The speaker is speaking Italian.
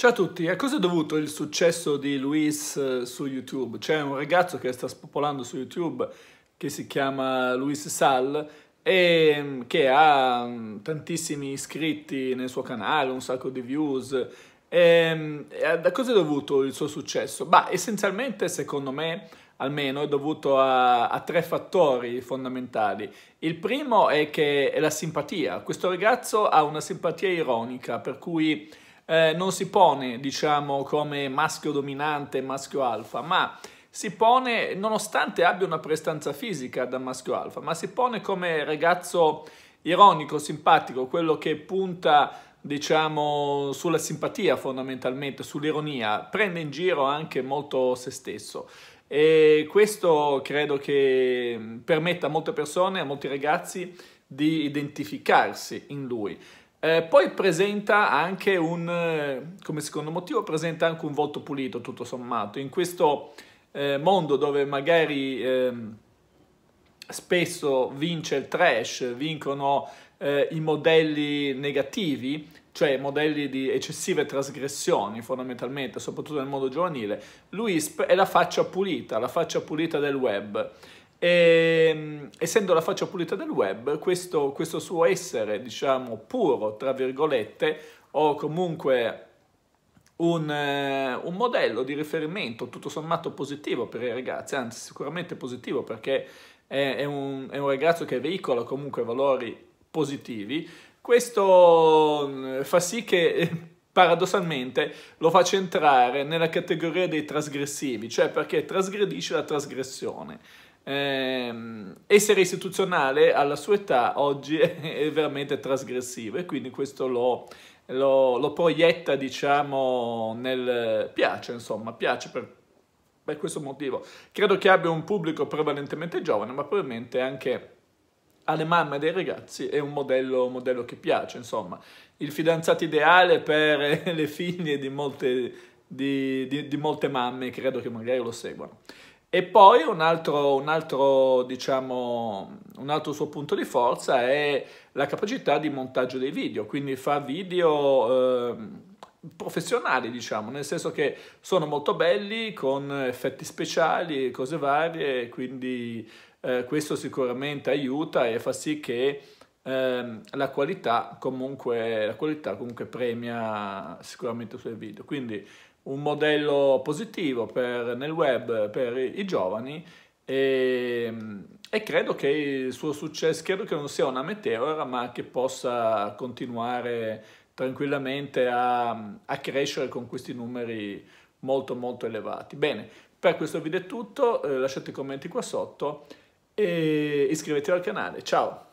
Ciao a tutti, a cosa è dovuto il successo di Luis eh, su YouTube? C'è un ragazzo che sta spopolando su YouTube che si chiama Luis Sal e mm, che ha mm, tantissimi iscritti nel suo canale, un sacco di views. E, mm, da cosa è dovuto il suo successo? Beh, essenzialmente secondo me almeno è dovuto a, a tre fattori fondamentali. Il primo è che è la simpatia. Questo ragazzo ha una simpatia ironica, per cui eh, non si pone, diciamo, come maschio dominante, maschio alfa, ma si pone, nonostante abbia una prestanza fisica da maschio alfa, ma si pone come ragazzo ironico, simpatico, quello che punta diciamo sulla simpatia fondamentalmente, sull'ironia, prende in giro anche molto se stesso e questo credo che permetta a molte persone, a molti ragazzi di identificarsi in lui. Eh, poi presenta anche un, eh, come secondo motivo, presenta anche un volto pulito tutto sommato. In questo eh, mondo dove magari eh, spesso vince il trash, vincono eh, i modelli negativi, cioè modelli di eccessive trasgressioni fondamentalmente, soprattutto nel mondo giovanile, lui è la faccia pulita, la faccia pulita del web. E Ehm, essendo la faccia pulita del web, questo, questo suo essere, diciamo, puro, tra virgolette, o comunque un, eh, un, modello di riferimento tutto sommato positivo per i ragazzi, anzi sicuramente positivo perché è, è, un, è un, ragazzo che veicola comunque valori positivi, questo mm, fa sì che eh, paradossalmente lo faccia entrare nella categoria dei trasgressivi, cioè perché trasgredisce la trasgressione. Eh, essere istituzionale alla sua età oggi è veramente trasgressivo e quindi questo lo, lo, lo proietta, diciamo, nel... piace, insomma, piace per, per questo motivo. Credo che abbia un pubblico prevalentemente giovane, ma probabilmente anche alle mamme dei ragazzi è un modello, un modello, che piace, insomma. Il fidanzato ideale per le figlie di molte, di, di, di molte mamme, credo che magari lo seguano. E poi un altro, un, altro, diciamo, un altro, suo punto di forza è la capacità di montaggio dei video, quindi fa video eh, professionali, diciamo, nel senso che sono molto belli con effetti speciali e cose varie, quindi eh, questo sicuramente aiuta e fa sì che ehm, la, qualità comunque, la qualità comunque premia sicuramente i suoi video. Quindi un modello positivo per, nel web per i, i giovani e, ehm, e, credo che il suo successo, credo che non sia una meteora ma che possa continuare tranquillamente a, a crescere con questi numeri molto molto elevati. Bene, per questo video è tutto, eh, lasciate i commenti qua sotto e iscrivetevi al canale, ciao!